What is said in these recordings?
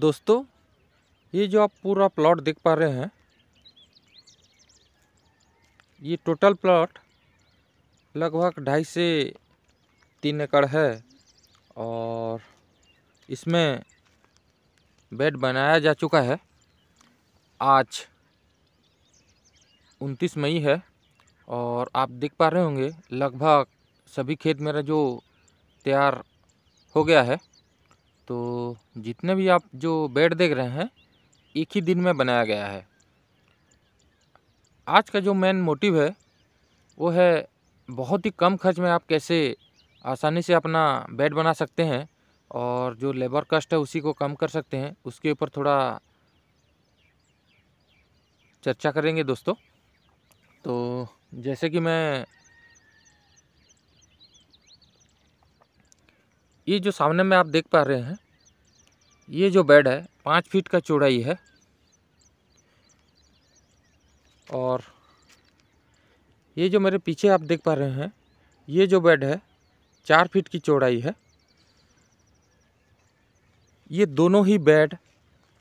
दोस्तों ये जो आप पूरा प्लॉट देख पा रहे हैं ये टोटल प्लॉट लगभग ढाई से तीन एकड़ है और इसमें बेड बनाया जा चुका है आज उनतीस मई है और आप देख पा रहे होंगे लगभग सभी खेत मेरा जो तैयार हो गया है तो जितने भी आप जो बेड देख रहे हैं एक ही दिन में बनाया गया है आज का जो मेन मोटिव है वो है बहुत ही कम खर्च में आप कैसे आसानी से अपना बेड बना सकते हैं और जो लेबर कस्ट है उसी को कम कर सकते हैं उसके ऊपर थोड़ा चर्चा करेंगे दोस्तों तो जैसे कि मैं ये जो सामने में आप देख पा रहे हैं ये जो बेड है पाँच फीट का चौड़ाई है और ये जो मेरे पीछे आप देख पा रहे हैं ये जो बेड है चार फीट की चौड़ाई है ये दोनों ही बेड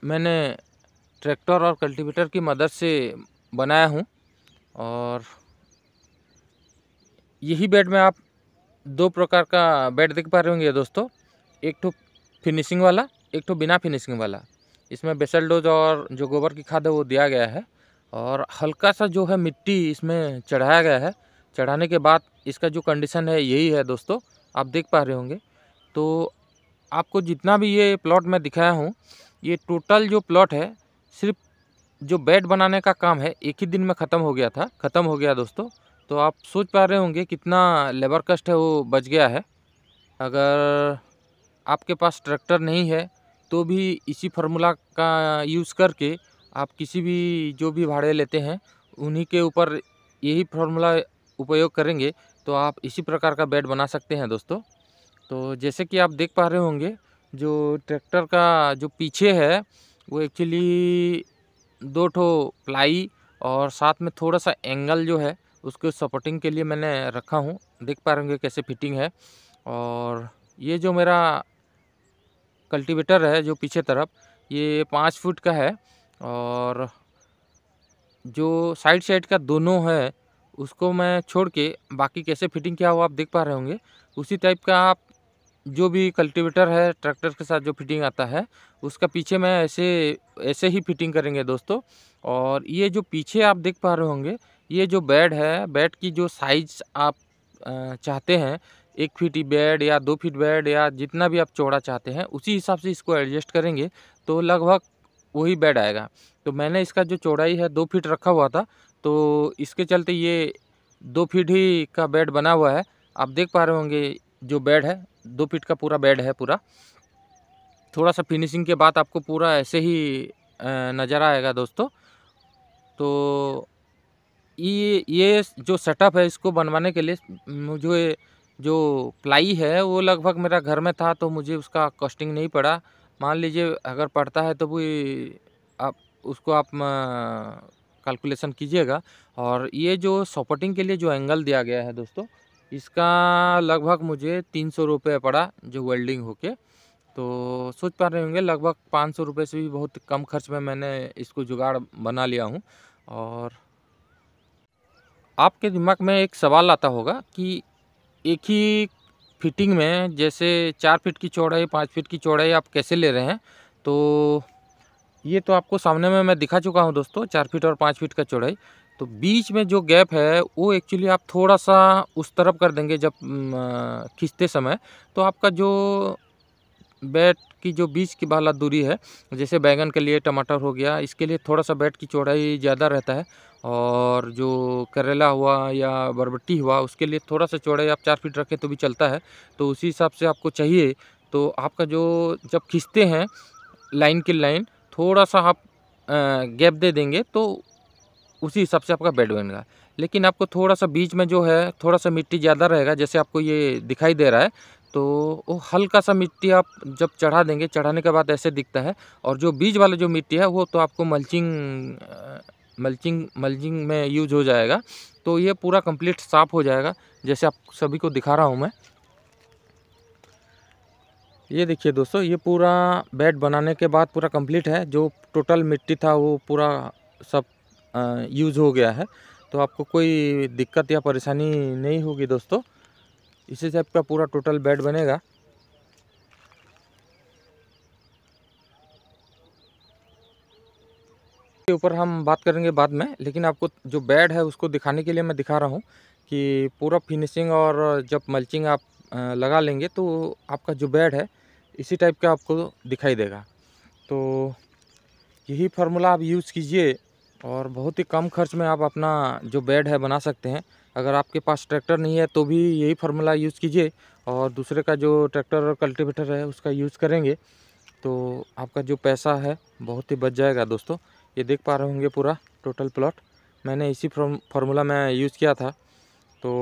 मैंने ट्रैक्टर और कल्टीवेटर की मदद से बनाया हूँ और यही बेड में आप दो प्रकार का बेड देख पा रहे होंगे दोस्तों एक ठो फिनिशिंग वाला एक ठो बिना फिनिशिंग वाला इसमें बेसल डोज और जो गोबर की खाद है वो दिया गया है और हल्का सा जो है मिट्टी इसमें चढ़ाया गया है चढ़ाने के बाद इसका जो कंडीशन है यही है दोस्तों आप देख पा रहे होंगे तो आपको जितना भी ये प्लॉट मैं दिखाया हूँ ये टोटल जो प्लॉट है सिर्फ जो बेड बनाने का काम है एक ही दिन में ख़त्म हो गया था ख़त्म हो गया दोस्तों तो आप सोच पा रहे होंगे कितना लेबर कस्ट है वो बच गया है अगर आपके पास ट्रैक्टर नहीं है तो भी इसी फार्मूला का यूज़ करके आप किसी भी जो भी भाड़े लेते हैं उन्हीं के ऊपर यही फार्मूला उपयोग करेंगे तो आप इसी प्रकार का बेड बना सकते हैं दोस्तों तो जैसे कि आप देख पा रहे होंगे जो ट्रैक्टर का जो पीछे है वो एक्चुअली दो ठो प्लाई और साथ में थोड़ा सा एंगल जो है उसके सपोर्टिंग के लिए मैंने रखा हूँ देख पा रहे होंगे कैसे फिटिंग है और ये जो मेरा कल्टीवेटर है जो पीछे तरफ ये पाँच फुट का है और जो साइड साइड का दोनों है उसको मैं छोड़ के बाकी कैसे फिटिंग किया हुआ आप देख पा रहे होंगे उसी टाइप का आप जो भी कल्टीवेटर है ट्रैक्टर के साथ जो फिटिंग आता है उसका पीछे मैं ऐसे ऐसे ही फिटिंग करेंगे दोस्तों और ये जो पीछे आप देख पा रहे होंगे ये जो बेड है बेड की जो साइज आप चाहते हैं एक फीट बेड या दो फीट बेड या जितना भी आप चौड़ा चाहते हैं उसी हिसाब से इसको एडजस्ट करेंगे तो लगभग वही बेड आएगा तो मैंने इसका जो चौड़ाई है दो फीट रखा हुआ था तो इसके चलते ये दो फीट ही का बेड बना हुआ है आप देख पा रहे होंगे जो बेड है दो फीट का पूरा बेड है पूरा थोड़ा सा फिनिशिंग के बाद आपको पूरा ऐसे ही नज़र आएगा दोस्तों तो ये ये जो सेटअप है इसको बनवाने के लिए मुझे जो प्लाई है वो लगभग मेरा घर में था तो मुझे उसका कॉस्टिंग नहीं पड़ा मान लीजिए अगर पड़ता है तो भी आप उसको आप कैलकुलेशन कीजिएगा और ये जो सपोर्टिंग के लिए जो एंगल दिया गया है दोस्तों इसका लगभग मुझे तीन सौ रुपये पड़ा जो वेल्डिंग होके तो सोच पा रहे होंगे लगभग पाँच सौ रुपये से भी बहुत कम खर्च में मैंने इसको जुगाड़ बना लिया हूँ और आपके दिमाग में एक सवाल आता होगा कि एक ही फिटिंग में जैसे चार फीट की चौड़ाई पाँच फीट की चौड़ाई आप कैसे ले रहे हैं तो ये तो आपको सामने में मैं दिखा चुका हूँ दोस्तों चार फीट और पाँच फीट का चौड़ाई तो बीच में जो गैप है वो एक्चुअली आप थोड़ा सा उस तरफ कर देंगे जब खींचते समय तो आपका जो बैट की जो बीच की वाला दूरी है जैसे बैंगन के लिए टमाटर हो गया इसके लिए थोड़ा सा बैट की चौड़ाई ज़्यादा रहता है और जो करेला हुआ या बरबट्टी हुआ उसके लिए थोड़ा सा चौड़ाई आप चार फीट रखें तो भी चलता है तो उसी हिसाब से आपको चाहिए तो आपका जो जब खींचते हैं लाइन की लाइन थोड़ा सा आप गैप दे देंगे तो उसी हिसाब से आपका बेड बनेगा लेकिन आपको थोड़ा सा बीच में जो है थोड़ा सा मिट्टी ज़्यादा रहेगा जैसे आपको ये दिखाई दे रहा है तो वो हल्का सा मिट्टी आप जब चढ़ा देंगे चढ़ाने के बाद ऐसे दिखता है और जो बीज वाला जो मिट्टी है वो तो आपको मल्चिंग मल्चिंग मल्चिंग में यूज हो जाएगा तो ये पूरा कंप्लीट साफ़ हो जाएगा जैसे आप सभी को दिखा रहा हूँ मैं ये देखिए दोस्तों ये पूरा बेड बनाने के बाद पूरा कंप्लीट है जो टोटल मिट्टी था वो पूरा सब यूज़ हो गया है तो आपको कोई दिक्कत या परेशानी नहीं होगी दोस्तों इसी से आपका पूरा टोटल बेड बनेगा के ऊपर हम बात करेंगे बाद में लेकिन आपको जो बेड है उसको दिखाने के लिए मैं दिखा रहा हूँ कि पूरा फिनिशिंग और जब मल्चिंग आप लगा लेंगे तो आपका जो बेड है इसी टाइप का आपको दिखाई देगा तो यही फार्मूला आप यूज़ कीजिए और बहुत ही कम खर्च में आप अपना जो बेड है बना सकते हैं अगर आपके पास ट्रैक्टर नहीं है तो भी यही फार्मूला यूज़ कीजिए और दूसरे का जो ट्रैक्टर और कल्टीवेटर है उसका यूज़ करेंगे तो आपका जो पैसा है बहुत ही बच जाएगा दोस्तों ये देख पा रहे होंगे पूरा टोटल प्लॉट मैंने इसी फार्मूला में यूज़ किया था तो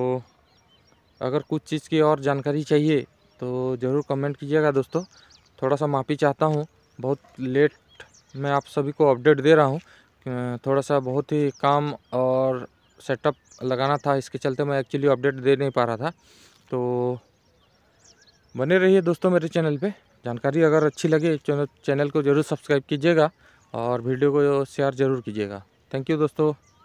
अगर कुछ चीज़ की और जानकारी चाहिए तो ज़रूर कमेंट कीजिएगा दोस्तों थोड़ा सा माफ़ी चाहता हूँ बहुत लेट मैं आप सभी को अपडेट दे रहा हूँ थोड़ा सा बहुत ही काम और सेटअप लगाना था इसके चलते मैं एक्चुअली अपडेट दे नहीं पा रहा था तो बने रहिए दोस्तों मेरे चैनल पे जानकारी अगर अच्छी लगे चैनल को ज़रूर सब्सक्राइब कीजिएगा और वीडियो को शेयर ज़रूर कीजिएगा थैंक यू दोस्तों